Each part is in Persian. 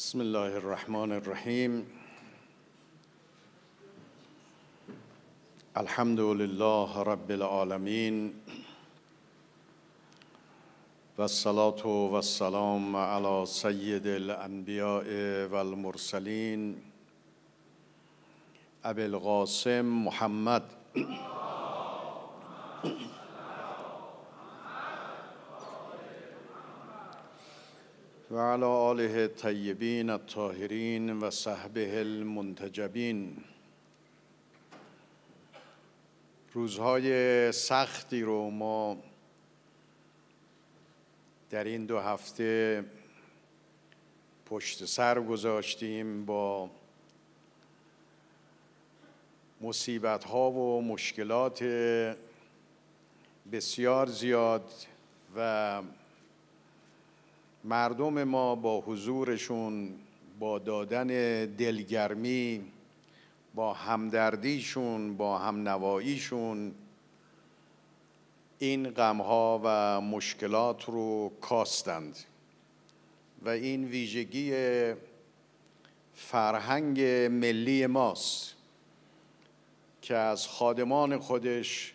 بسم الله الرحمن الرحیم الحمد لله رب العالمین و الصلاة و السلام على سید الانبیاء و المرسلین القاسم محمد و علی آله طیبین الطاهرین و صحبه المنتجبین روزهای سختی رو ما در این دو هفته پشت سر گذاشتیم با مصیبت ها و مشکلات بسیار زیاد و مردم ما با حضورشون با دادن دلگرمی با همدردیشون با همنواییشون این غمها و مشکلات رو کاستند و این ویژگی فرهنگ ملی ماست که از خادمان خودش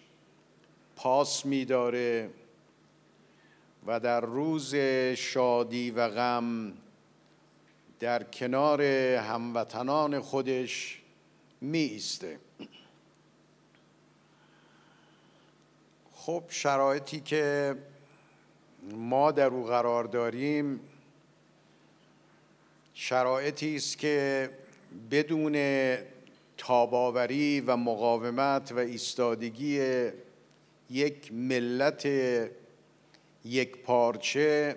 پاس میداره و در روز شادی و غم در کنار هموطنان خودش می ایسته خب شرایطی که ما در او قرار داریم شرایطی است که بدون تاباوری و مقاومت و ایستادگی یک ملت یک پارچه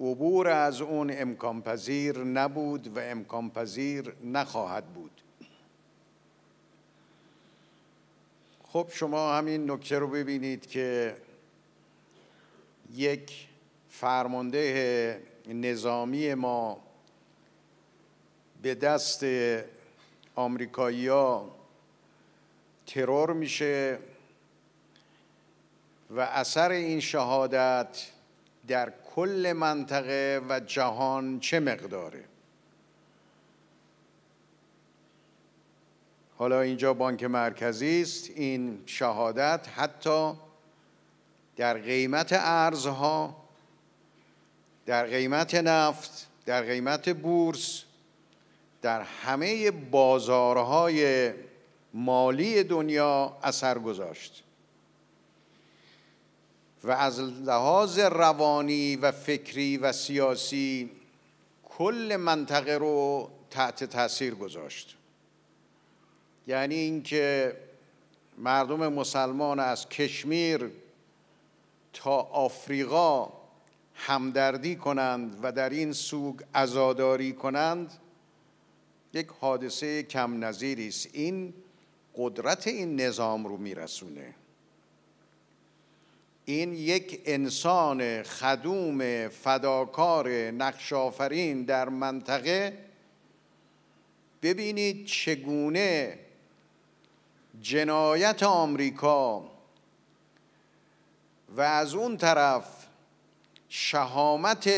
عبور از اون امکان پذیر نبود و امکان پذیر نخواهد بود خب شما همین نکته رو ببینید که یک فرمانده نظامی ما به دست آمریکایی‌ها ترور میشه و اثر این شهادت در کل منطقه و جهان چه مقداره حالا اینجا بانک مرکزی است این شهادت حتی در قیمت ارزها در قیمت نفت در قیمت بورس در همه بازارهای مالی دنیا اثر گذاشت و از لحاظ روانی و فکری و سیاسی کل منطقه رو تحت تاثیر گذاشت یعنی اینکه مردم مسلمان از کشمیر تا آفریقا همدردی کنند و در این سوگ عزاداری کنند یک حادثه کم نظیری است این قدرت این نظام رو میرسونه این یک انسان خدوم فداکار نقشافرین در منطقه ببینید چگونه جنایت آمریکا و از اون طرف شهامت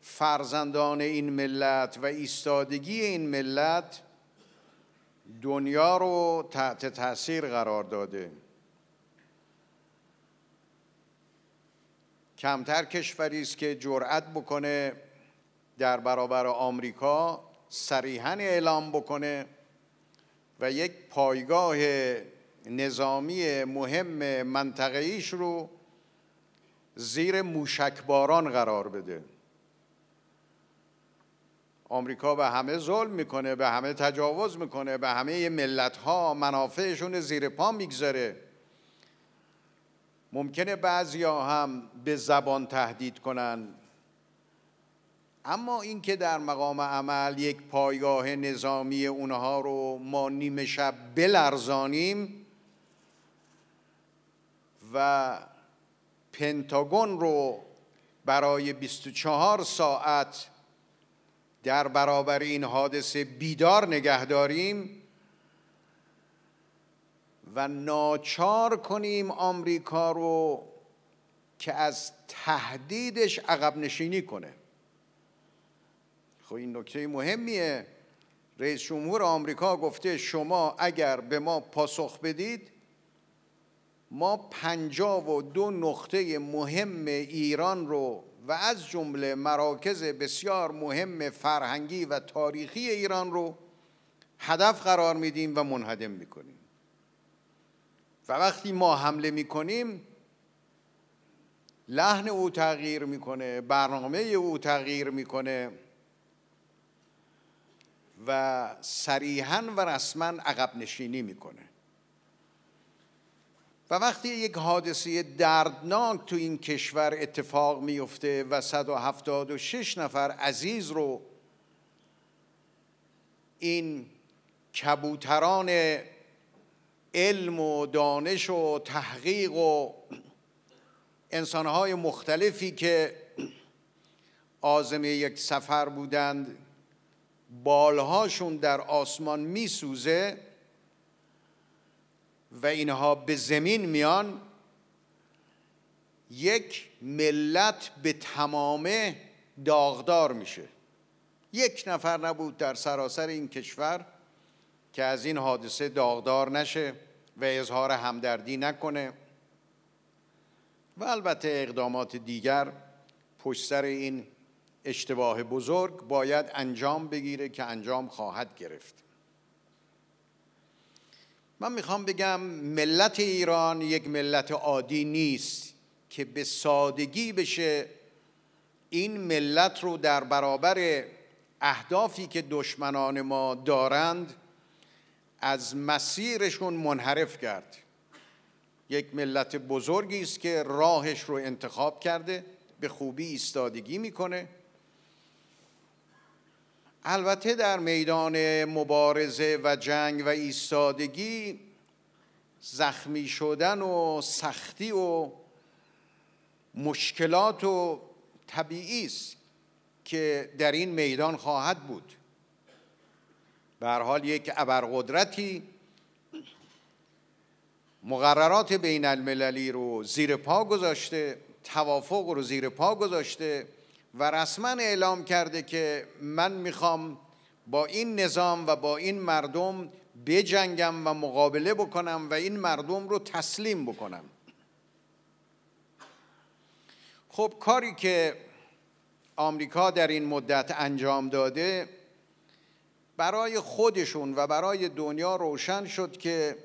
فرزندان این ملت و ایستادگی این ملت دنیا رو تحت تاثیر قرار داده کمتر کشوری است که جرأت بکنه در برابر آمریکا صریحا اعلام بکنه و یک پایگاه نظامی مهم ایش رو زیر موشکباران قرار بده آمریکا به همه ظلم میکنه به همه تجاوز میکنه به همه ملت ها منافعشون زیر پا میگذاره ممکنه ها هم به زبان تهدید کنن اما اینکه در مقام عمل یک پایگاه نظامی اونها رو ما نیمه شب بلرزانیم و پنتاگون رو برای 24 ساعت در برابر این حادثه بیدار نگه داریم و ناچار کنیم آمریکا رو که از تهدیدش عقب نشینی کنه خب این نکته مهمیه رئیس جمهور آمریکا گفته شما اگر به ما پاسخ بدید ما پنجاب و دو نقطه مهم ایران رو و از جمله مراکز بسیار مهم فرهنگی و تاریخی ایران رو هدف قرار میدیم و منهدم میکنیم و وقتی ما حمله میکنیم لحن او تغییر میکنه برنامه او تغییر میکنه و صریحا و رسما عقب نشینی میکنه و وقتی یک حادثه دردناک تو این کشور اتفاق میفته و 176 نفر عزیز رو این کبوتران علم و دانش و تحقیق و انسانهای مختلفی که آزم یک سفر بودند بالهاشون در آسمان میسوزه و اینها به زمین میان یک ملت به تمامه داغدار میشه یک نفر نبود در سراسر این کشور که از این حادثه داغدار نشه و اظهار همدردی نکنه و البته اقدامات دیگر پشت سر این اشتباه بزرگ باید انجام بگیره که انجام خواهد گرفت من میخوام بگم ملت ایران یک ملت عادی نیست که به سادگی بشه این ملت رو در برابر اهدافی که دشمنان ما دارند از مسیرشون منحرف کرد یک ملت بزرگی است که راهش رو انتخاب کرده به خوبی ایستادگی میکنه البته در میدان مبارزه و جنگ و ایستادگی زخمی شدن و سختی و مشکلات و طبیعی است که در این میدان خواهد بود به حال یک ابرقدرتی مقررات بین المللی رو زیر پا گذاشته توافق رو زیر پا گذاشته و رسما اعلام کرده که من میخوام با این نظام و با این مردم بجنگم و مقابله بکنم و این مردم رو تسلیم بکنم خب کاری که آمریکا در این مدت انجام داده برای خودشون و برای دنیا روشن شد که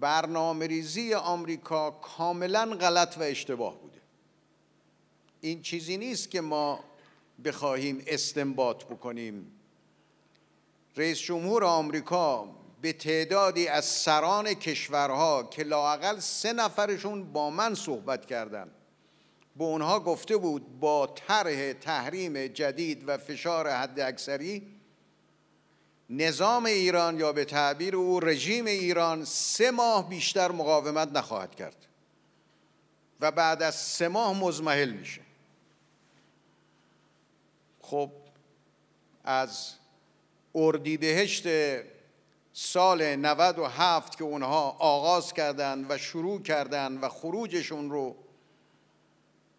برنامه ریزی آمریکا کاملا غلط و اشتباه بوده این چیزی نیست که ما بخواهیم استنباط بکنیم رئیس جمهور آمریکا به تعدادی از سران کشورها که لاقل سه نفرشون با من صحبت کردند به اونها گفته بود با طرح تحریم جدید و فشار حداکثری نظام ایران یا به تعبیر او رژیم ایران سه ماه بیشتر مقاومت نخواهد کرد و بعد از سه ماه مزمحل میشه خب از اردیبهشت سال 97 که اونها آغاز کردند و شروع کردند و خروجشون رو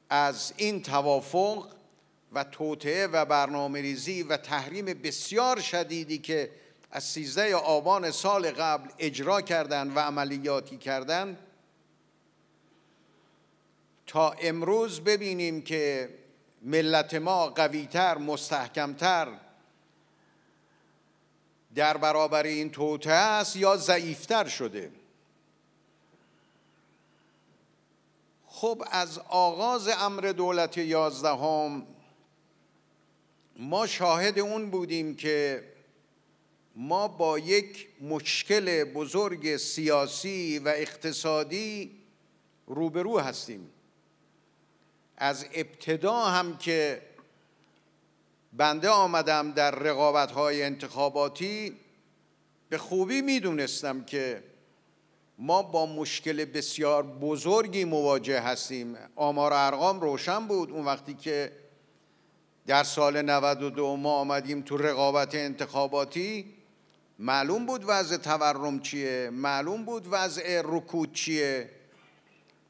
از این توافق و توطعه و برنامه ریزی و تحریم بسیار شدیدی که از 13 آبان سال قبل اجرا کردند و عملیاتی کردند تا امروز ببینیم که ملت ما قویتر مستحکمتر در برابر این توطعه است یا ضعیفتر شده خب از آغاز امر دولت یازدهم ما شاهد اون بودیم که ما با یک مشکل بزرگ سیاسی و اقتصادی روبرو هستیم از ابتدا هم که بنده آمدم در رقابت های انتخاباتی به خوبی میدونستم که ما با مشکل بسیار بزرگی مواجه هستیم آمار ارقام روشن بود اون وقتی که در سال 92 ما آمدیم تو رقابت انتخاباتی معلوم بود وضع تورم چیه معلوم بود وضع رکود چیه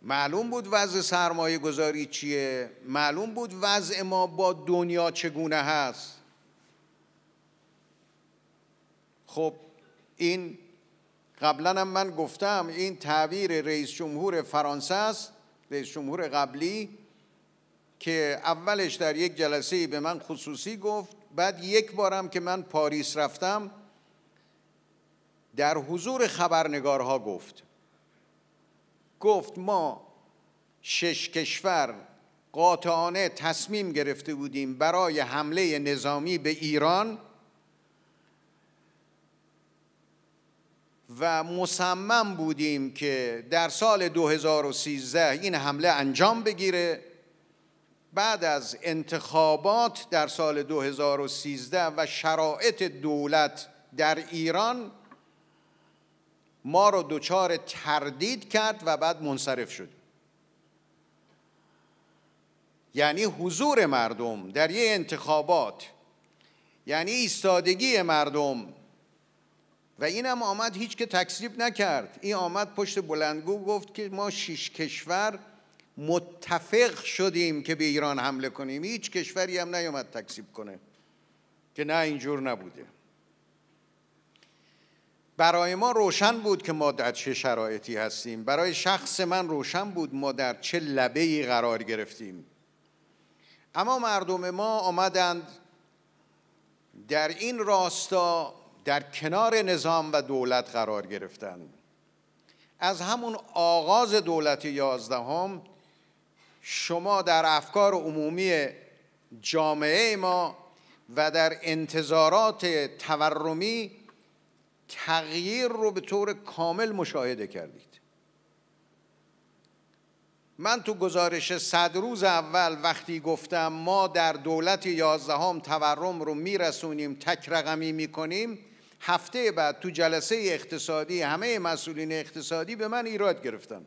معلوم بود وضع سرمایه گذاری چیه معلوم بود وضع ما با دنیا چگونه هست خب این قبلا من گفتم این تعبیر رئیس جمهور فرانسه است رئیس جمهور قبلی که اولش در یک جلسه به من خصوصی گفت بعد یک بارم که من پاریس رفتم در حضور خبرنگارها گفت گفت ما شش کشور قاطعانه تصمیم گرفته بودیم برای حمله نظامی به ایران و مصمم بودیم که در سال 2013 این حمله انجام بگیره بعد از انتخابات در سال 2013 و شرایط دولت در ایران ما رو دچار تردید کرد و بعد منصرف شد یعنی حضور مردم در یه انتخابات یعنی ایستادگی مردم و اینم آمد هیچ که تکذیب نکرد این آمد پشت بلندگو گفت که ما شش کشور متفق شدیم که به ایران حمله کنیم هیچ کشوری هم نیومد تکسیب کنه که نه اینجور نبوده برای ما روشن بود که ما در چه شرایطی هستیم برای شخص من روشن بود ما در چه لبه ای قرار گرفتیم اما مردم ما آمدند در این راستا در کنار نظام و دولت قرار گرفتند از همون آغاز دولت یازدهم شما در افکار عمومی جامعه ما و در انتظارات تورمی تغییر رو به طور کامل مشاهده کردید من تو گزارش صد روز اول وقتی گفتم ما در دولت یازدهم تورم رو میرسونیم تک رقمی میکنیم هفته بعد تو جلسه اقتصادی همه مسئولین اقتصادی به من ایراد گرفتن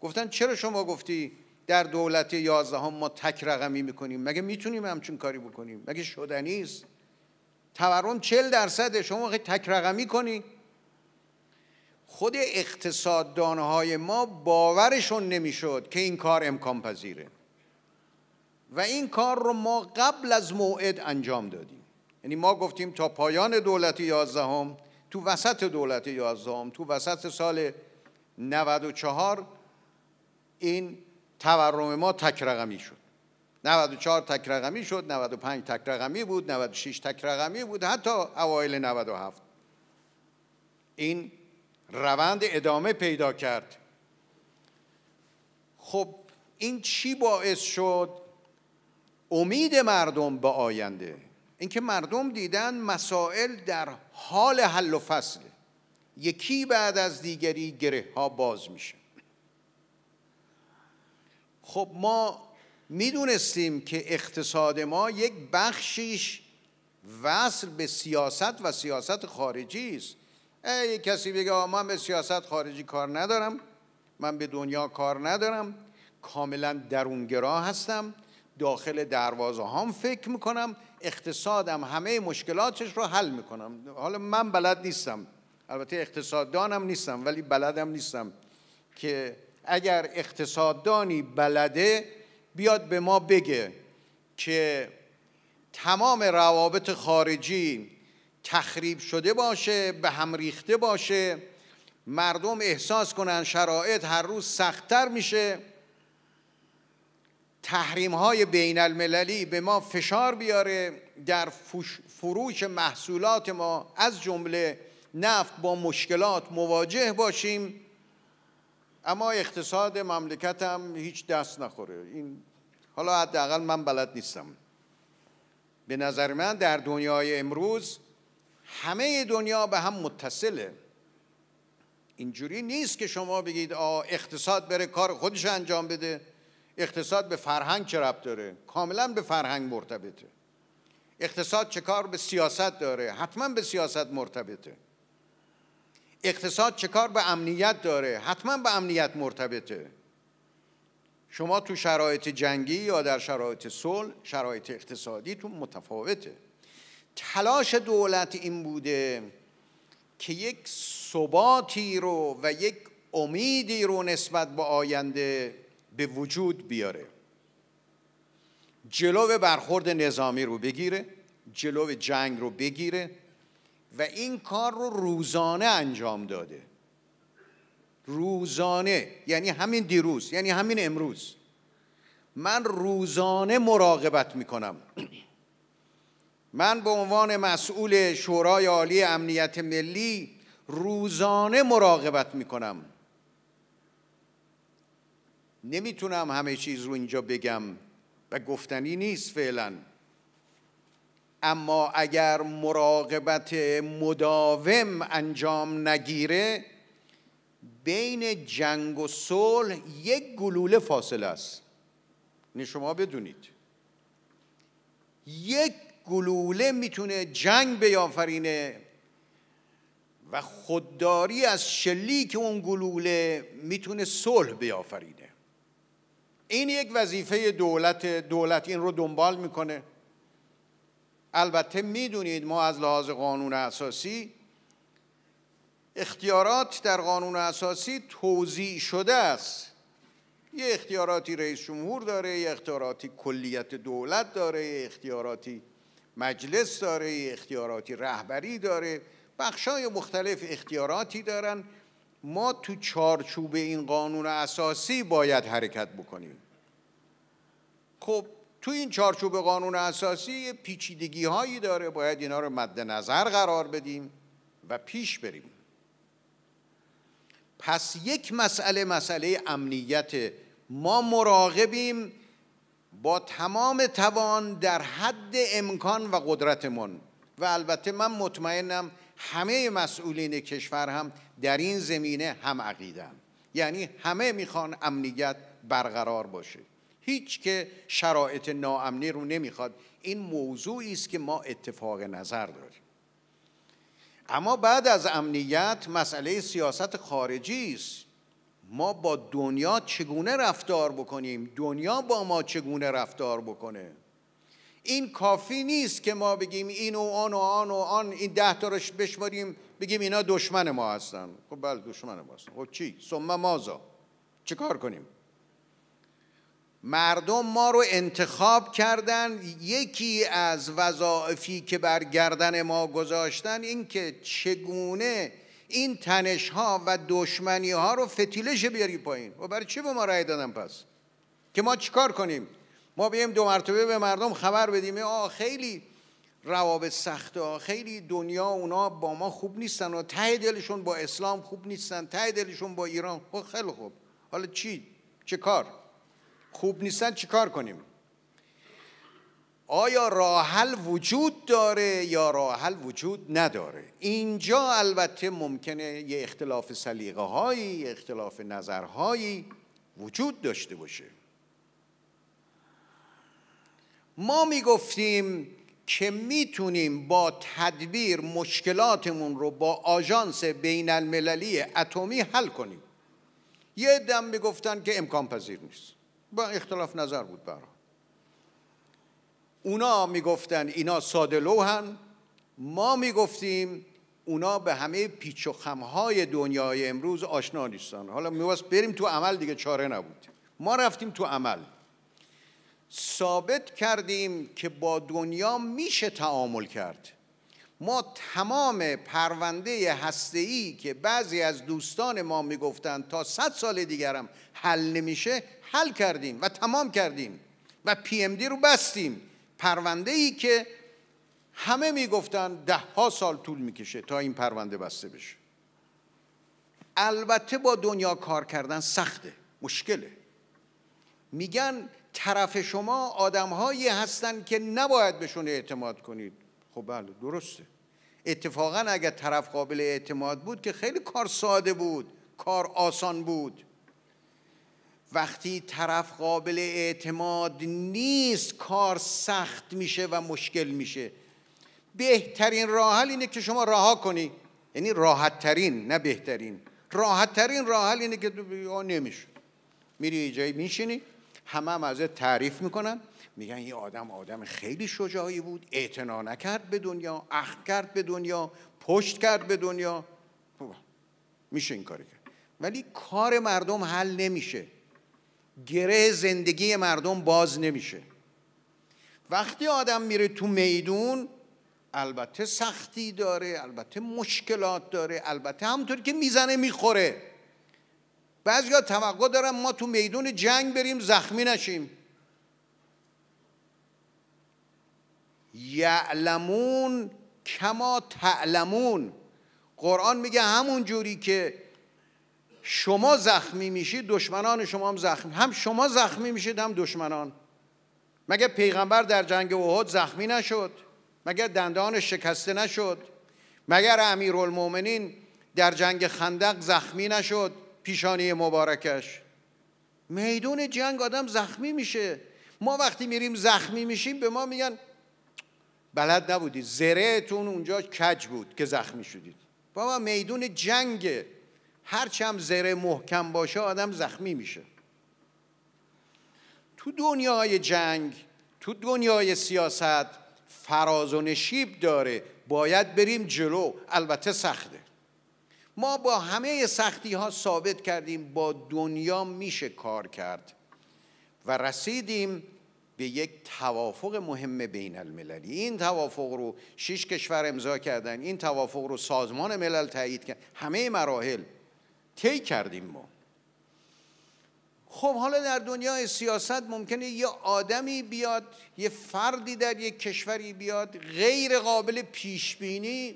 گفتن چرا شما گفتی در دولت یازدهم ما تک رقمی میکنیم مگه میتونیم همچین کاری بکنیم مگه شدنی است تورم چل درصده شما وقتی تک رقمی کنی خود اقتصاددانهای ما باورشون نمیشد که این کار امکان پذیره و این کار رو ما قبل از موعد انجام دادیم یعنی ما گفتیم تا پایان دولت یازدهم تو وسط دولت یازدهم تو وسط سال 94 این تورم ما تک رقمی شد 94 تک رقمی شد 95 تک رقمی بود 96 تک رقمی بود حتی اوایل 97 این روند ادامه پیدا کرد خب این چی باعث شد امید مردم به آینده اینکه مردم دیدن مسائل در حال حل و فصله یکی بعد از دیگری گره ها باز میشه خب ما میدونستیم که اقتصاد ما یک بخشیش وصل به سیاست و سیاست خارجی است ای کسی بگه من به سیاست خارجی کار ندارم من به دنیا کار ندارم کاملا درونگرا هستم داخل دروازه هم فکر میکنم اقتصادم همه مشکلاتش رو حل میکنم حالا من بلد نیستم البته اقتصاددانم نیستم ولی بلدم نیستم که اگر اقتصاددانی بلده بیاد به ما بگه که تمام روابط خارجی تخریب شده باشه به هم ریخته باشه مردم احساس کنن شرایط هر روز سختتر میشه تحریم های بین المللی به ما فشار بیاره در فروش محصولات ما از جمله نفت با مشکلات مواجه باشیم اما اقتصاد هم هیچ دست نخوره این حالا حداقل من بلد نیستم به نظر من در دنیای امروز همه دنیا به هم متصله اینجوری نیست که شما بگید آ اقتصاد بره کار خودش انجام بده اقتصاد به فرهنگ چه ربط داره کاملا به فرهنگ مرتبطه اقتصاد چه کار به سیاست داره حتما به سیاست مرتبطه اقتصاد چه کار به امنیت داره حتما به امنیت مرتبطه شما تو شرایط جنگی یا در شرایط صلح شرایط اقتصادی تو متفاوته تلاش دولت این بوده که یک ثباتی رو و یک امیدی رو نسبت به آینده به وجود بیاره جلو برخورد نظامی رو بگیره جلو جنگ رو بگیره و این کار رو روزانه انجام داده روزانه یعنی همین دیروز یعنی همین امروز من روزانه مراقبت میکنم من به عنوان مسئول شورای عالی امنیت ملی روزانه مراقبت میکنم نمیتونم همه چیز رو اینجا بگم و گفتنی نیست فعلا اما اگر مراقبت مداوم انجام نگیره بین جنگ و صلح یک گلوله فاصله است نه یعنی شما بدونید یک گلوله میتونه جنگ بیافرینه و خودداری از شلیک اون گلوله میتونه صلح بیافرینه این یک وظیفه دولت دولت این رو دنبال میکنه البته میدونید ما از لحاظ قانون اساسی اختیارات در قانون اساسی توزیع شده است یه اختیاراتی رئیس جمهور داره یه اختیاراتی کلیت دولت داره یه اختیاراتی مجلس داره یه اختیاراتی رهبری داره بخشای مختلف اختیاراتی دارن ما تو چارچوب این قانون اساسی باید حرکت بکنیم خب تو این چارچوب قانون اساسی پیچیدگی هایی داره باید اینا رو مد نظر قرار بدیم و پیش بریم پس یک مسئله مسئله امنیت ما مراقبیم با تمام توان در حد امکان و قدرتمون و البته من مطمئنم همه مسئولین کشور هم در این زمینه هم عقیدن یعنی همه میخوان امنیت برقرار باشه هیچ که شرایط ناامنی رو نمیخواد این موضوعی است که ما اتفاق نظر داریم اما بعد از امنیت مسئله سیاست خارجی است ما با دنیا چگونه رفتار بکنیم دنیا با ما چگونه رفتار بکنه این کافی نیست که ما بگیم این و آن و آن و آن این ده تا بشماریم بگیم اینا دشمن ما هستن خب بله دشمن ما هستن خب چی ثم مازا چه کار کنیم مردم ما رو انتخاب کردن یکی از وظایفی که بر گردن ما گذاشتن این که چگونه این تنش ها و دشمنی ها رو فتیلش بیاری پایین و خب برای چه به ما رأی دادن پس که ما چیکار کنیم ما بیم دو مرتبه به مردم خبر بدیم آ خیلی روابط سخته ها خیلی دنیا اونا با ما خوب نیستن و ته دلشون با اسلام خوب نیستن ته دلشون با ایران خب خیلی خوب حالا چی چه کار خوب نیستن چیکار کنیم آیا راحل وجود داره یا راه وجود نداره اینجا البته ممکنه یه اختلاف سلیقه هایی اختلاف نظرهایی وجود داشته باشه ما میگفتیم که میتونیم با تدبیر مشکلاتمون رو با آژانس بین المللی اتمی حل کنیم یه دم میگفتن که امکان پذیر نیست با اختلاف نظر بود برای اونا میگفتن اینا ساده لوحن ما میگفتیم اونا به همه پیچ و خمهای دنیای امروز آشنا نیستن حالا میواست بریم تو عمل دیگه چاره نبود ما رفتیم تو عمل ثابت کردیم که با دنیا میشه تعامل کرد ما تمام پرونده ای که بعضی از دوستان ما میگفتند تا صد سال دیگرم حل نمیشه حل کردیم و تمام کردیم و پی ام دی رو بستیم پرونده ای که همه میگفتن ده ها سال طول میکشه تا این پرونده بسته بشه البته با دنیا کار کردن سخته مشکله میگن طرف شما هایی هستن که نباید بهشون اعتماد کنید خب بله درسته اتفاقا اگر طرف قابل اعتماد بود که خیلی کار ساده بود کار آسان بود وقتی طرف قابل اعتماد نیست کار سخت میشه و مشکل میشه بهترین راه حل اینه که شما رها کنی یعنی راحت ترین نه بهترین راحت ترین راه حل اینه که تو نمیشه میری یه جایی میشینی همه هم ازت تعریف میکنن میگن این آدم آدم خیلی شجاعی بود اعتنا نکرد به دنیا اخت کرد به دنیا پشت کرد به دنیا میشه این کاری کرد ولی کار مردم حل نمیشه گره زندگی مردم باز نمیشه وقتی آدم میره تو میدون البته سختی داره البته مشکلات داره البته همونطور که میزنه میخوره ها توقع دارن ما تو میدون جنگ بریم زخمی نشیم یعلمون کما تعلمون قرآن میگه همون جوری که شما زخمی میشید دشمنان شما هم زخمی هم شما زخمی میشید هم دشمنان مگه پیغمبر در جنگ احد زخمی نشد مگر دندان شکسته نشد مگر امیرالمومنین در جنگ خندق زخمی نشد پیشانی مبارکش میدون جنگ آدم زخمی میشه ما وقتی میریم زخمی میشیم به ما میگن بلد نبودید زرهتون اونجا کج بود که زخمی شدید بابا میدون جنگه هرچم زره محکم باشه آدم زخمی میشه تو دنیای جنگ تو دنیای سیاست فراز و نشیب داره باید بریم جلو البته سخته ما با همه سختی ها ثابت کردیم با دنیا میشه کار کرد و رسیدیم به یک توافق مهم بین المللی این توافق رو شش کشور امضا کردن این توافق رو سازمان ملل تایید کرد همه مراحل طی کردیم ما خب حالا در دنیای سیاست ممکنه یه آدمی بیاد یه فردی در یک کشوری بیاد غیر قابل پیش بینی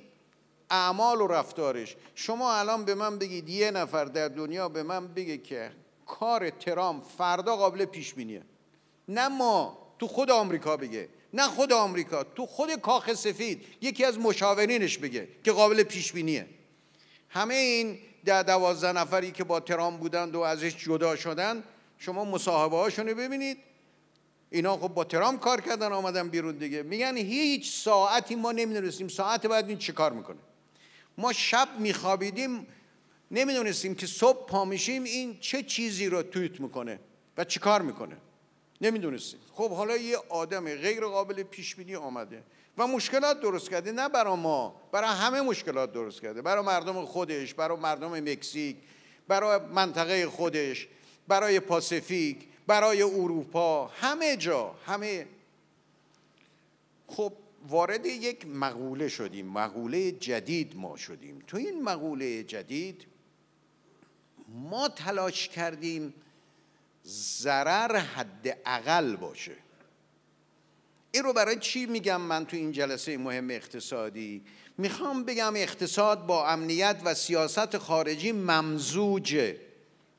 اعمال و رفتارش شما الان به من بگید یه نفر در دنیا به من بگه که کار ترام فردا قابل پیش بینیه نه ما تو خود آمریکا بگه نه خود آمریکا تو خود کاخ سفید یکی از مشاورینش بگه که قابل پیش بینیه همه این ده دوازده نفری که با ترام بودند و ازش جدا شدند شما مصاحبه هاشون ببینید اینا خب با ترام کار کردن آمدن بیرون دیگه میگن هیچ ساعتی ما نمیدونستیم ساعت بعد این چه کار میکنه ما شب میخوابیدیم نمیدونستیم که صبح پا این چه چیزی رو تویت میکنه و کار میکنه نمیدونستیم خب حالا یه آدم غیر قابل پیش بینی آمده و مشکلات درست کرده نه برای ما برای همه مشکلات درست کرده برای مردم خودش برای مردم مکزیک برای منطقه خودش برای پاسفیک برای اروپا همه جا همه خب وارد یک مقوله شدیم مقوله جدید ما شدیم تو این مقوله جدید ما تلاش کردیم ضرر حد اقل باشه این رو برای چی میگم من تو این جلسه مهم اقتصادی میخوام بگم اقتصاد با امنیت و سیاست خارجی ممزوج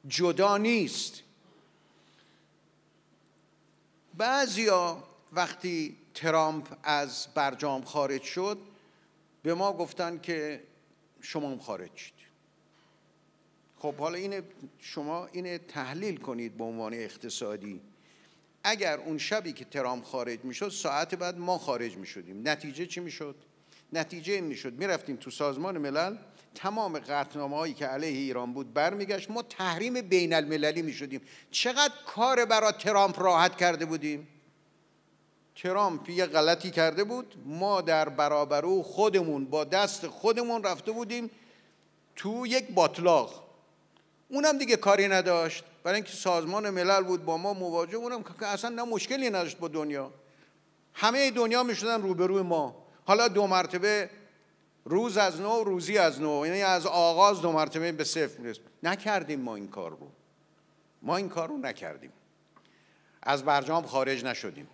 جدا نیست بعضیا وقتی ترامپ از برجام خارج شد به ما گفتن که شما هم خارج شد. خب حالا این شما این تحلیل کنید به عنوان اقتصادی اگر اون شبی که ترام خارج میشد ساعت بعد ما خارج میشدیم نتیجه چی میشد نتیجه این میشد میرفتیم تو سازمان ملل تمام قطنامه هایی که علیه ایران بود برمیگشت ما تحریم بین المللی میشدیم چقدر کار برای ترامپ راحت کرده بودیم ترامپ یه غلطی کرده بود ما در برابر او خودمون با دست خودمون رفته بودیم تو یک باتلاق. اونم دیگه کاری نداشت برای اینکه سازمان ملل بود با ما مواجه اونم اصلا نه مشکلی نداشت با دنیا همه دنیا میشدن روبروی ما حالا دو مرتبه روز از نو روزی از نو یعنی از آغاز دو مرتبه به صفر میرسیم نکردیم ما این کار رو ما این کار رو نکردیم از برجام خارج نشدیم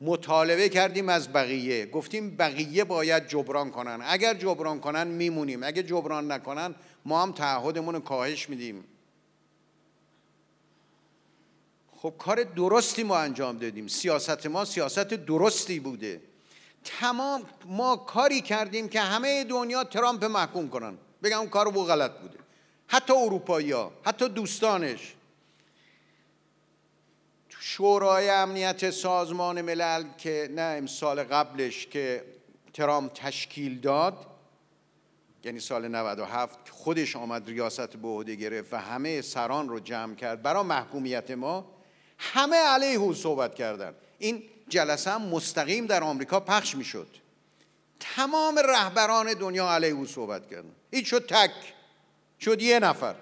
مطالبه کردیم از بقیه گفتیم بقیه باید جبران کنن اگر جبران کنن میمونیم اگه جبران نکنن ما هم تعهدمون رو کاهش میدیم خب کار درستی ما انجام دادیم سیاست ما سیاست درستی بوده تمام ما کاری کردیم که همه دنیا ترامپ محکوم کنن بگم اون کار رو غلط بوده حتی اروپایی ها حتی دوستانش شورای امنیت سازمان ملل که نه امسال قبلش که ترامپ تشکیل داد یعنی سال 97 خودش آمد ریاست به عهده گرفت و همه سران رو جمع کرد برای محکومیت ما همه علیه او صحبت کردند این جلسه هم مستقیم در آمریکا پخش میشد تمام رهبران دنیا علیه او صحبت کردن این شد تک شد یه نفر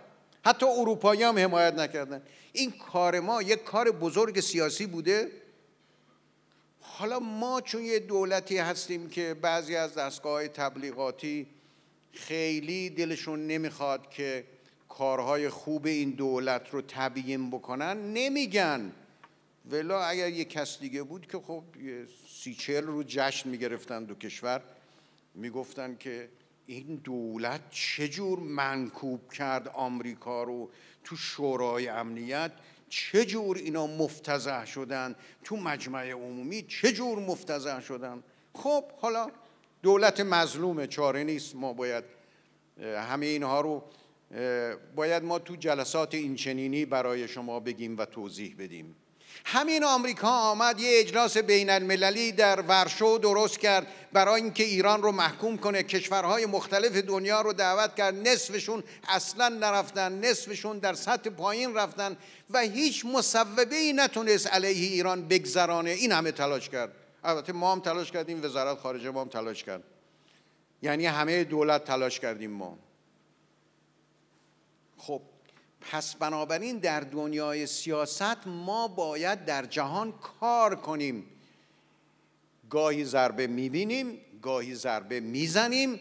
حتی اروپایی هم حمایت نکردن این کار ما یک کار بزرگ سیاسی بوده حالا ما چون یه دولتی هستیم که بعضی از دستگاه تبلیغاتی خیلی دلشون نمیخواد که کارهای خوب این دولت رو تبیین بکنن نمیگن ولا اگر یه کس دیگه بود که خب سی چل رو جشن میگرفتن دو کشور میگفتن که این دولت چجور منکوب کرد آمریکا رو تو شورای امنیت چجور اینا مفتزه شدن تو مجمع عمومی چجور مفتزه شدن خب حالا دولت مظلوم چاره نیست ما باید همه اینها رو باید ما تو جلسات اینچنینی برای شما بگیم و توضیح بدیم همین آمریکا آمد یه اجلاس بین المللی در ورشو درست کرد برای اینکه ایران رو محکوم کنه کشورهای مختلف دنیا رو دعوت کرد نصفشون اصلا نرفتن نصفشون در سطح پایین رفتن و هیچ مصوبه ای نتونست علیه ایران بگذرانه این همه تلاش کرد البته ما هم تلاش کردیم وزارت خارجه ما هم تلاش کرد یعنی همه دولت تلاش کردیم ما خب پس بنابراین در دنیای سیاست ما باید در جهان کار کنیم گاهی ضربه میبینیم گاهی ضربه میزنیم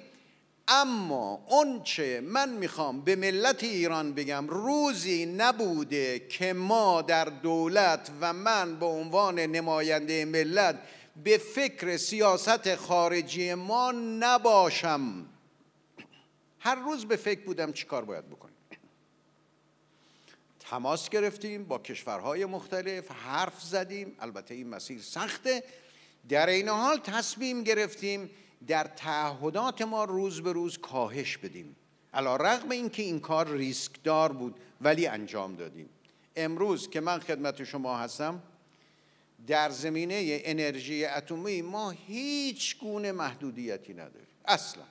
اما اونچه من میخوام به ملت ایران بگم روزی نبوده که ما در دولت و من به عنوان نماینده ملت به فکر سیاست خارجی ما نباشم هر روز به فکر بودم چی کار باید بکنیم تماس گرفتیم با کشورهای مختلف حرف زدیم البته این مسیر سخته در این حال تصمیم گرفتیم در تعهدات ما روز به روز کاهش بدیم علا رغم اینکه این کار ریسکدار بود ولی انجام دادیم امروز که من خدمت شما هستم در زمینه انرژی اتمی ما هیچ گونه محدودیتی نداریم اصلا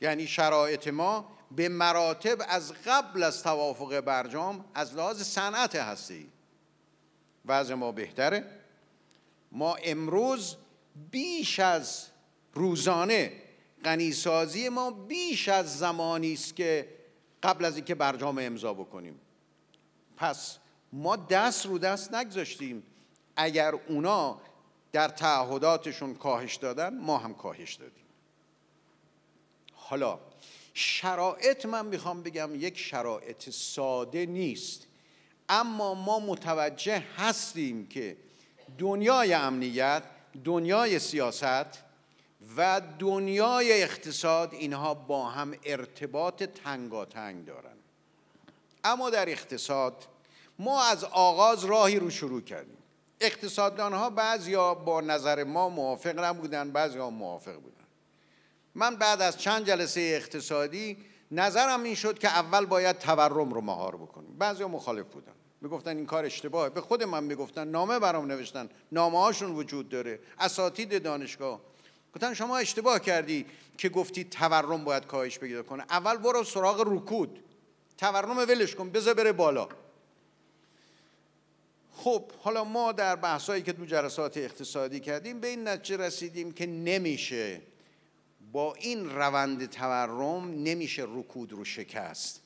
یعنی شرایط ما به مراتب از قبل از توافق برجام از لحاظ صنعت هستی وضع ما بهتره ما امروز بیش از روزانه غنیسازی ما بیش از زمانی است که قبل از اینکه برجام امضا بکنیم پس ما دست رو دست نگذاشتیم اگر اونا در تعهداتشون کاهش دادن ما هم کاهش دادیم حالا شرایط من میخوام بگم یک شرایط ساده نیست اما ما متوجه هستیم که دنیای امنیت دنیای سیاست و دنیای اقتصاد اینها با هم ارتباط تنگاتنگ دارند. اما در اقتصاد ما از آغاز راهی رو شروع کردیم اقتصاددان ها بعضی با نظر ما موافق نبودن بعضی موافق بودن من بعد از چند جلسه اقتصادی نظرم این شد که اول باید تورم رو مهار بکنیم بعضی مخالف بودن میگفتن این کار اشتباهه به خود من میگفتن نامه برام نوشتن نامه هاشون وجود داره اساتید دانشگاه گفتن شما اشتباه کردی که گفتی تورم باید کاهش پیدا کنه اول برو سراغ رکود تورم ولش کن بذار بره بالا خب حالا ما در بحثایی که دو جلسات اقتصادی کردیم به این نتیجه رسیدیم که نمیشه با این روند تورم نمیشه رکود رو شکست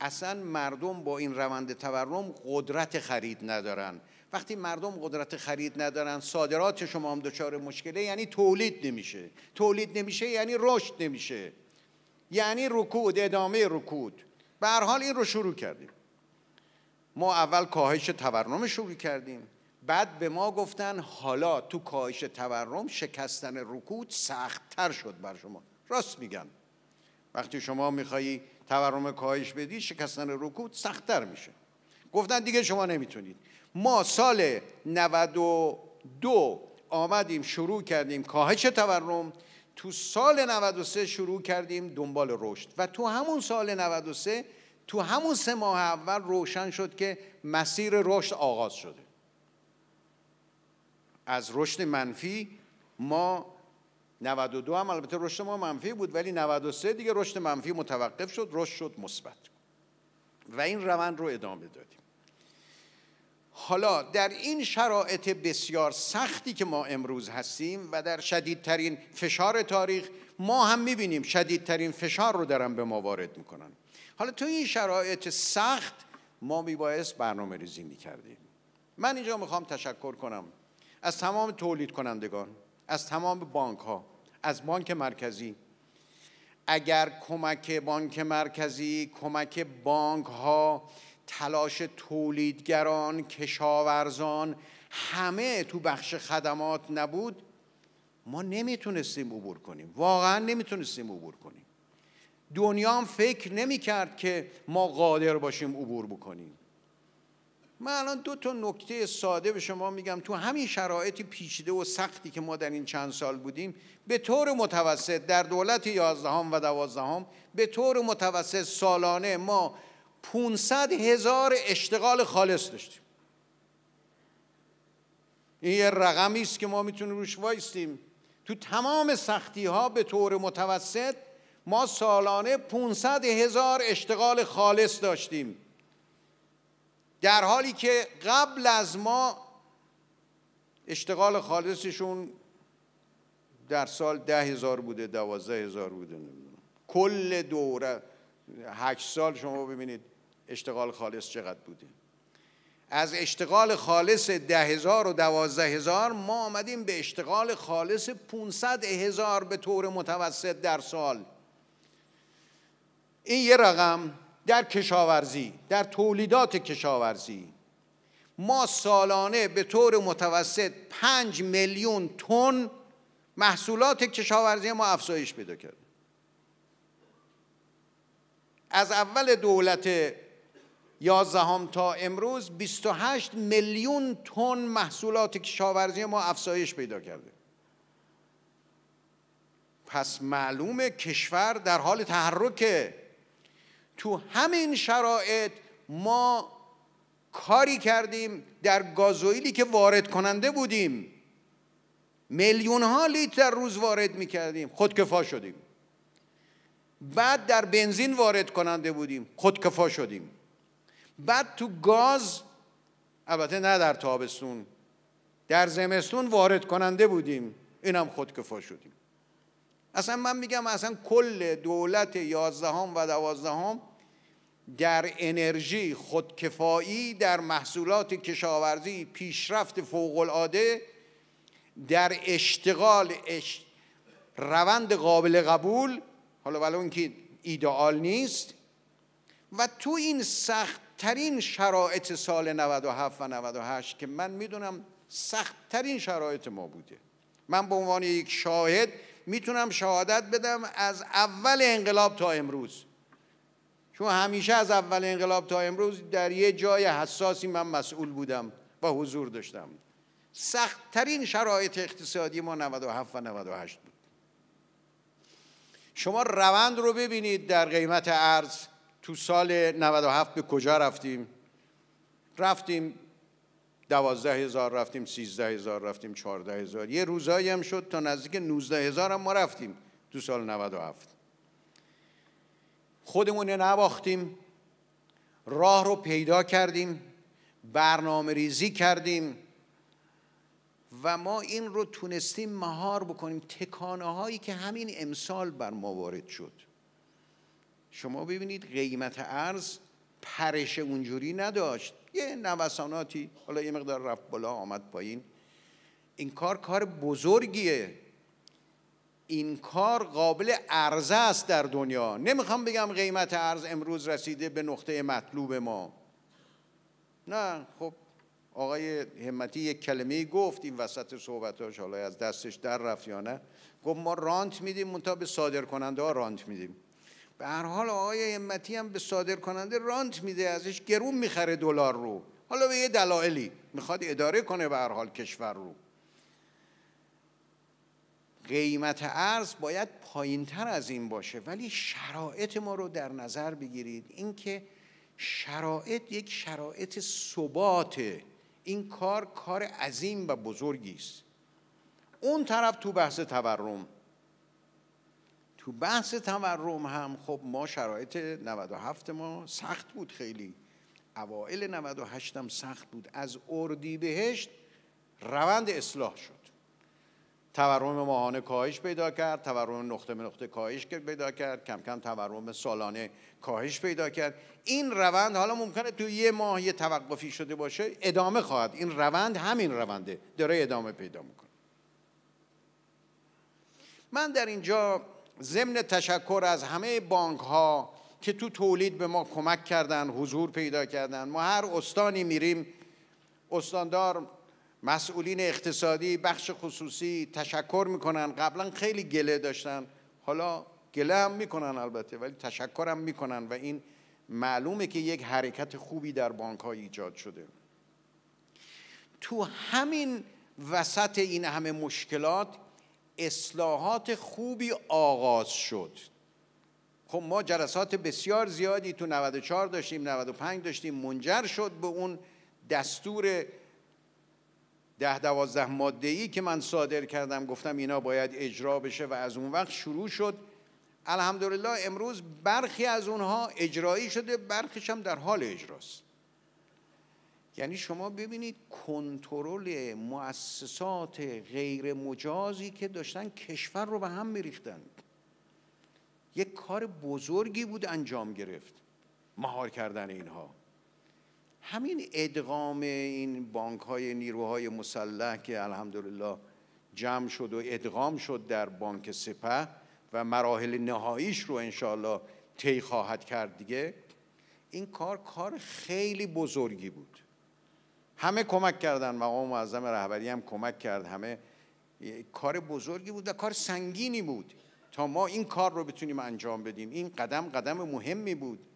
اصلا مردم با این روند تورم قدرت خرید ندارن وقتی مردم قدرت خرید ندارن صادرات شما هم دچار مشکله یعنی تولید نمیشه تولید نمیشه یعنی رشد نمیشه یعنی رکود ادامه رکود به هر حال این رو شروع کردیم ما اول کاهش تورم شروع کردیم بعد به ما گفتن حالا تو کاهش تورم شکستن رکود سختتر شد بر شما راست میگن وقتی شما میخوایی تورم کاهش بدی شکستن رکود سختتر میشه گفتن دیگه شما نمیتونید ما سال 92 آمدیم شروع کردیم کاهش تورم تو سال 93 شروع کردیم دنبال رشد و تو همون سال 93 تو همون سه ماه اول روشن شد که مسیر رشد آغاز شده از رشد منفی ما 92 هم البته رشد ما منفی بود ولی 93 دیگه رشد منفی متوقف شد رشد شد مثبت و این روند رو ادامه دادیم حالا در این شرایط بسیار سختی که ما امروز هستیم و در شدیدترین فشار تاریخ ما هم میبینیم شدیدترین فشار رو دارن به ما وارد میکنن حالا تو این شرایط سخت ما میبایست برنامه ریزی میکردیم من اینجا میخوام تشکر کنم از تمام تولید کنندگان از تمام بانک ها از بانک مرکزی اگر کمک بانک مرکزی کمک بانک ها تلاش تولیدگران کشاورزان همه تو بخش خدمات نبود ما نمیتونستیم عبور کنیم واقعا نمیتونستیم عبور کنیم دنیا هم فکر نمی کرد که ما قادر باشیم عبور بکنیم من الان دو تا نکته ساده به شما میگم تو همین شرایط پیچیده و سختی که ما در این چند سال بودیم به طور متوسط در دولت یازدهم و دوازدهم به طور متوسط سالانه ما 500 هزار اشتغال خالص داشتیم این یه رقمی است که ما میتونیم روش وایستیم تو تمام سختی ها به طور متوسط ما سالانه 500 هزار اشتغال خالص داشتیم در حالی که قبل از ما اشتغال خالصشون در سال ده هزار بوده دوازده هزار بوده نمیدونم کل دوره هشت سال شما ببینید اشتغال خالص چقدر بوده از اشتغال خالص ده هزار و دوازده هزار ما آمدیم به اشتغال خالص 500 هزار به طور متوسط در سال این یه رقم در کشاورزی در تولیدات کشاورزی ما سالانه به طور متوسط 5 میلیون تن محصولات کشاورزی ما افزایش پیدا کرد از اول دولت یازدهم تا امروز 28 میلیون تن محصولات کشاورزی ما افزایش پیدا کرده پس معلومه کشور در حال تحرکه تو همین شرایط ما کاری کردیم در گازوئیلی که وارد کننده بودیم میلیون ها لیتر در روز وارد می کردیم خودکفا شدیم بعد در بنزین وارد کننده بودیم خودکفا شدیم بعد تو گاز البته نه در تابستون در زمستون وارد کننده بودیم اینم خودکفا شدیم اصلا من میگم اصلا کل دولت یازدهم و دوازدهم در انرژی خودکفایی در محصولات کشاورزی پیشرفت فوق العاده، در اشتغال اش... روند قابل قبول حالا اون اینکه ایدئال نیست و تو این سختترین شرایط سال 97 و 98 که من میدونم سختترین شرایط ما بوده من به عنوان یک شاهد میتونم شهادت بدم از اول انقلاب تا امروز چون همیشه از اول انقلاب تا امروز در یه جای حساسی من مسئول بودم و حضور داشتم سختترین شرایط اقتصادی ما 97 و 98 بود شما روند رو ببینید در قیمت ارز تو سال 97 به کجا رفتیم رفتیم دوازده هزار رفتیم سیزده هزار رفتیم چهارده هزار یه روزایی هم شد تا نزدیک نوزده هزار هم ما رفتیم تو سال 97 خودمون نباختیم راه رو پیدا کردیم برنامه ریزی کردیم و ما این رو تونستیم مهار بکنیم تکانه هایی که همین امسال بر ما وارد شد شما ببینید قیمت ارز پرش اونجوری نداشت یه نوساناتی حالا یه مقدار رفت بالا آمد پایین این کار کار بزرگیه این کار قابل عرضه است در دنیا نمیخوام بگم قیمت ارز امروز رسیده به نقطه مطلوب ما نه خب آقای همتی یک کلمه گفت این وسط صحبتاش حالا از دستش در رفت یا نه گفت ما رانت میدیم منتها به صادر کننده ها رانت میدیم به هر حال آقای همتی هم به صادر کننده رانت میده ازش گرون میخره دلار رو حالا به یه دلایلی میخواد اداره کنه به هر حال کشور رو قیمت ارز باید پایین تر از این باشه ولی شرایط ما رو در نظر بگیرید اینکه شرایط یک شرایط ثبات این کار کار عظیم و بزرگی است اون طرف تو بحث تورم تو بحث تورم هم خب ما شرایط 97 ما سخت بود خیلی اوائل 98 هم سخت بود از اردی بهشت روند اصلاح شد تورم ماهانه کاهش پیدا کرد تورم نقطه به نقطه کاهش پیدا کرد کم کم تورم سالانه کاهش پیدا کرد این روند حالا ممکنه تو یه ماه یه توقفی شده باشه ادامه خواهد این روند همین رونده داره ادامه پیدا میکنه من در اینجا ضمن تشکر از همه بانک ها که تو تولید به ما کمک کردن حضور پیدا کردن ما هر استانی میریم استاندار مسئولین اقتصادی بخش خصوصی تشکر میکنن قبلا خیلی گله داشتن حالا گله هم میکنن البته ولی تشکر هم میکنن و این معلومه که یک حرکت خوبی در بانک ها ایجاد شده تو همین وسط این همه مشکلات اصلاحات خوبی آغاز شد خب ما جلسات بسیار زیادی تو 94 داشتیم 95 داشتیم منجر شد به اون دستور ده دوازده ماده ای که من صادر کردم گفتم اینا باید اجرا بشه و از اون وقت شروع شد الحمدلله امروز برخی از اونها اجرایی شده برخیش هم در حال اجراست یعنی شما ببینید کنترل مؤسسات غیر مجازی که داشتن کشور رو به هم میریختند یک کار بزرگی بود انجام گرفت مهار کردن اینها همین ادغام این بانک های نیروهای مسلح که الحمدلله جمع شد و ادغام شد در بانک سپه و مراحل نهاییش رو انشاءالله طی خواهد کرد دیگه این کار کار خیلی بزرگی بود همه کمک کردن مقام معظم رهبری هم کمک کرد همه کار بزرگی بود و کار سنگینی بود تا ما این کار رو بتونیم انجام بدیم این قدم قدم مهمی بود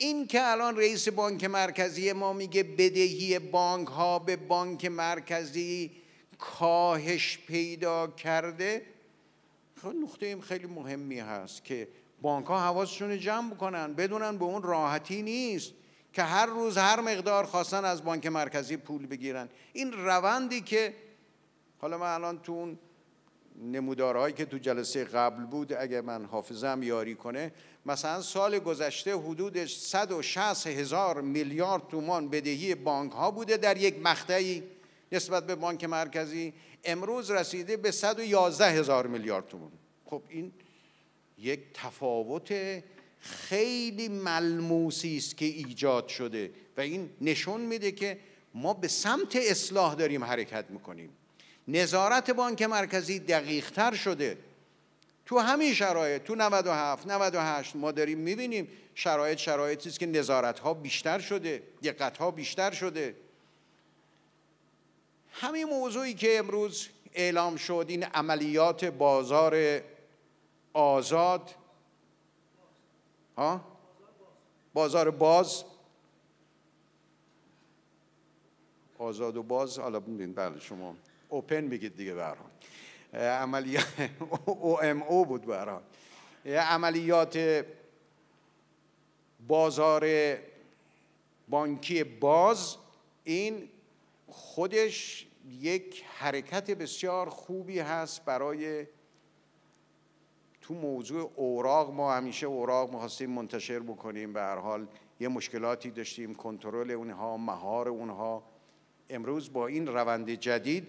این که الان رئیس بانک مرکزی ما میگه بدهی بانک ها به بانک مرکزی کاهش پیدا کرده خب نقطه خیلی مهمی هست که بانک ها حواسشون جمع بکنن بدونن به اون راحتی نیست که هر روز هر مقدار خواستن از بانک مرکزی پول بگیرن این روندی که حالا من الان تو اون نمودارهایی که تو جلسه قبل بود اگه من حافظم یاری کنه مثلا سال گذشته حدود 160 هزار میلیارد تومان بدهی بانک ها بوده در یک مقطعی نسبت به بانک مرکزی امروز رسیده به 111 هزار میلیارد تومان خب این یک تفاوت خیلی ملموسی است که ایجاد شده و این نشون میده که ما به سمت اصلاح داریم حرکت میکنیم نظارت بانک مرکزی دقیقتر شده تو همین شرایط تو 97 98 ما داریم می‌بینیم شرایط شرایطی است که نظارت ها بیشتر شده دقت ها بیشتر شده همین موضوعی که امروز اعلام شد این عملیات بازار آزاد ها بازار باز آزاد و باز حالا بله شما اوپن بگید دیگه برحال عملیات او ام او بود برای عملیات بازار بانکی باز این خودش یک حرکت بسیار خوبی هست برای تو موضوع اوراق ما همیشه اوراق میخواستیم منتشر بکنیم به هر حال یه مشکلاتی داشتیم کنترل اونها مهار اونها امروز با این روند جدید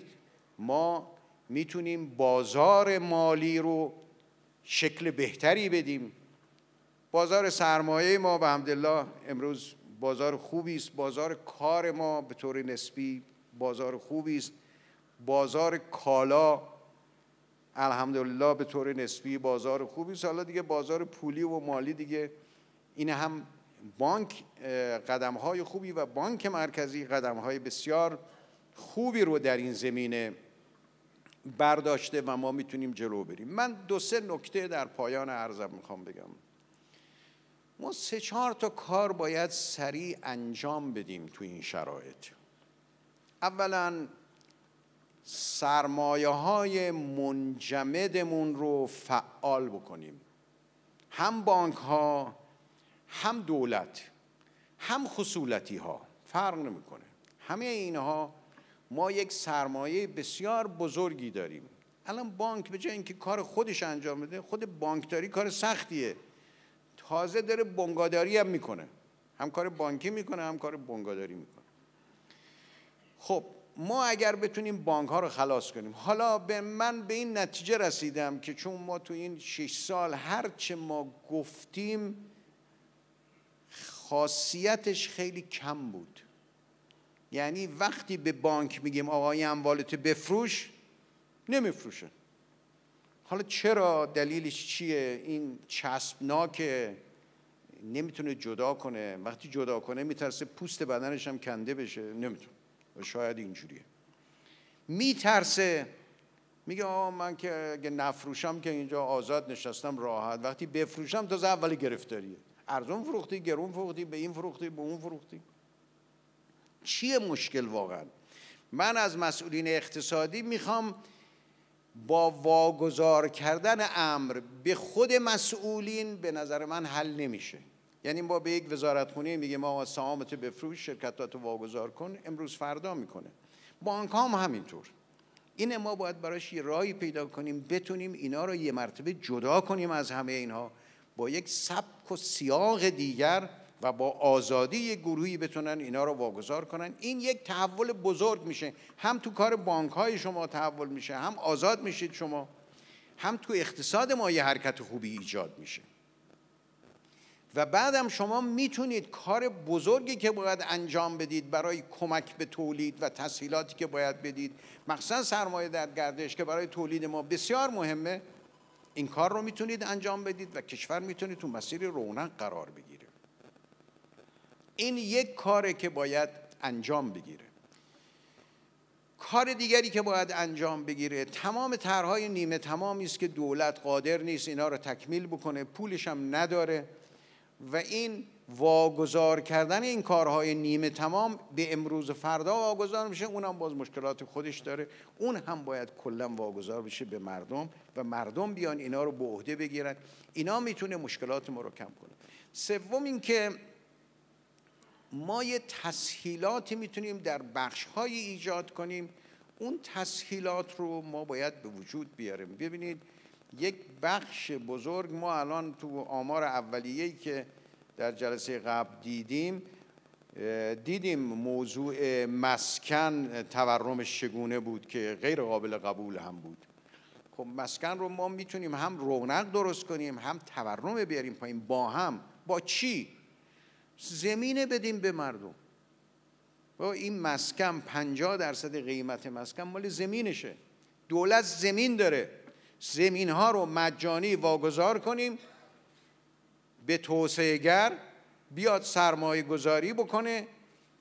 ما میتونیم بازار مالی رو شکل بهتری بدیم بازار سرمایه ما به همدلله امروز بازار خوبی است بازار کار ما به طور نسبی بازار خوبی است بازار کالا الحمدلله به طور نسبی بازار خوبی است حالا دیگه بازار پولی و مالی دیگه این هم بانک قدم های خوبی و بانک مرکزی قدم های بسیار خوبی رو در این زمینه برداشته و ما میتونیم جلو بریم من دو سه نکته در پایان عرضم میخوام بگم ما سه چهار تا کار باید سریع انجام بدیم تو این شرایط اولا سرمایه های منجمدمون رو فعال بکنیم هم بانک ها هم دولت هم خصولتی ها فرق نمیکنه همه اینها ما یک سرمایه بسیار بزرگی داریم الان بانک به جای اینکه کار خودش انجام بده خود بانکداری کار سختیه تازه داره بنگاداری هم میکنه هم کار بانکی میکنه هم کار بنگاداری میکنه خب ما اگر بتونیم بانک ها رو خلاص کنیم حالا به من به این نتیجه رسیدم که چون ما تو این شش سال هر چه ما گفتیم خاصیتش خیلی کم بود یعنی وقتی به بانک میگیم آقای اموالتو بفروش نمیفروشه حالا چرا دلیلش چیه این چسبناکه نمیتونه جدا کنه وقتی جدا کنه میترسه پوست بدنش هم کنده بشه نمیتونه شاید اینجوریه میترسه میگه آقا من که اگه نفروشم که اینجا آزاد نشستم راحت وقتی بفروشم تازه اول گرفتاریه ارزون فروختی گرون فروختی به این فروختی به اون فروختی چیه مشکل واقعا من از مسئولین اقتصادی میخوام با واگذار کردن امر به خود مسئولین به نظر من حل نمیشه یعنی با به یک وزارتخونه میگه ما سهامتو بفروش شرکتاتو واگذار کن امروز فردا میکنه بانک هم همینطور اینه ما باید براش یه راهی پیدا کنیم بتونیم اینا رو یه مرتبه جدا کنیم از همه اینها با یک سبک و سیاق دیگر و با آزادی یک گروهی بتونن اینا رو واگذار کنن این یک تحول بزرگ میشه هم تو کار بانک های شما تحول میشه هم آزاد میشید شما هم تو اقتصاد ما یه حرکت خوبی ایجاد میشه و بعدم شما میتونید کار بزرگی که باید انجام بدید برای کمک به تولید و تسهیلاتی که باید بدید مخصوصا سرمایه در گردش که برای تولید ما بسیار مهمه این کار رو میتونید انجام بدید و کشور میتونید تو مسیر رونق قرار بگیرید این یک کاره که باید انجام بگیره کار دیگری که باید انجام بگیره تمام طرحهای نیمه تمامی است که دولت قادر نیست اینا رو تکمیل بکنه پولش هم نداره و این واگذار کردن این کارهای نیمه تمام به امروز و فردا واگذار میشه اون هم باز مشکلات خودش داره اون هم باید کلا واگذار بشه به مردم و مردم بیان اینا رو به عهده بگیرن اینا میتونه مشکلات ما رو کم کنه سوم اینکه ما یه تسهیلاتی میتونیم در بخشهایی ایجاد کنیم اون تسهیلات رو ما باید به وجود بیاریم ببینید یک بخش بزرگ ما الان تو آمار ای که در جلسه قبل دیدیم دیدیم موضوع مسکن تورمش چگونه بود که غیر قابل قبول هم بود خب مسکن رو ما میتونیم هم رونق درست کنیم هم تورم بیاریم پایین با هم با چی زمینه بدیم به مردم با این مسکن 50 درصد قیمت مسکن مال زمینشه دولت زمین داره زمین ها رو مجانی واگذار کنیم به توسعهگر بیاد سرمایه گذاری بکنه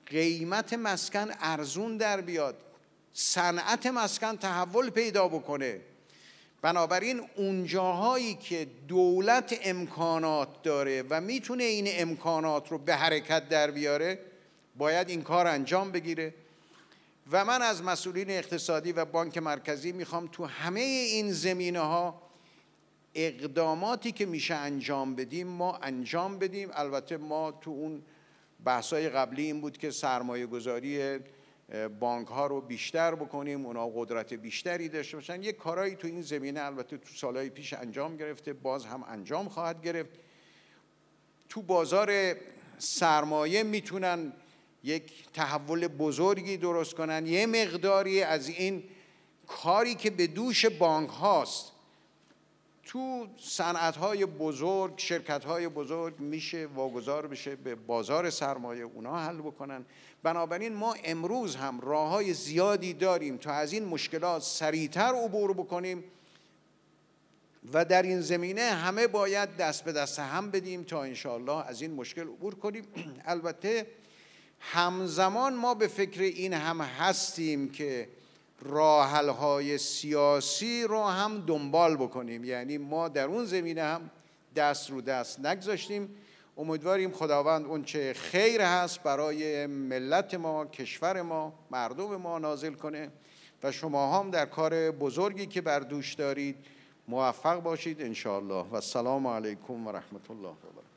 قیمت مسکن ارزون در بیاد صنعت مسکن تحول پیدا بکنه بنابراین اونجاهایی که دولت امکانات داره و میتونه این امکانات رو به حرکت در بیاره باید این کار انجام بگیره و من از مسئولین اقتصادی و بانک مرکزی میخوام تو همه این زمینه ها اقداماتی که میشه انجام بدیم ما انجام بدیم البته ما تو اون بحثای قبلی این بود که سرمایه گذاری بانک ها رو بیشتر بکنیم اونا قدرت بیشتری داشته باشن یک کارایی تو این زمینه البته تو سالهای پیش انجام گرفته باز هم انجام خواهد گرفت تو بازار سرمایه میتونن یک تحول بزرگی درست کنن یه مقداری از این کاری که به دوش بانک هاست تو صنعت های بزرگ شرکت های بزرگ میشه واگذار بشه به بازار سرمایه اونا حل بکنن بنابراین ما امروز هم راه های زیادی داریم تا از این مشکلات سریعتر عبور بکنیم و در این زمینه همه باید دست به دست هم بدیم تا انشاءالله از این مشکل عبور کنیم البته همزمان ما به فکر این هم هستیم که راحل های سیاسی رو هم دنبال بکنیم یعنی ما در اون زمینه هم دست رو دست نگذاشتیم امیدواریم خداوند اونچه خیر هست برای ملت ما کشور ما مردم ما نازل کنه و شما هم در کار بزرگی که بر دوش دارید موفق باشید انشاءالله و سلام علیکم و رحمت الله و برکاته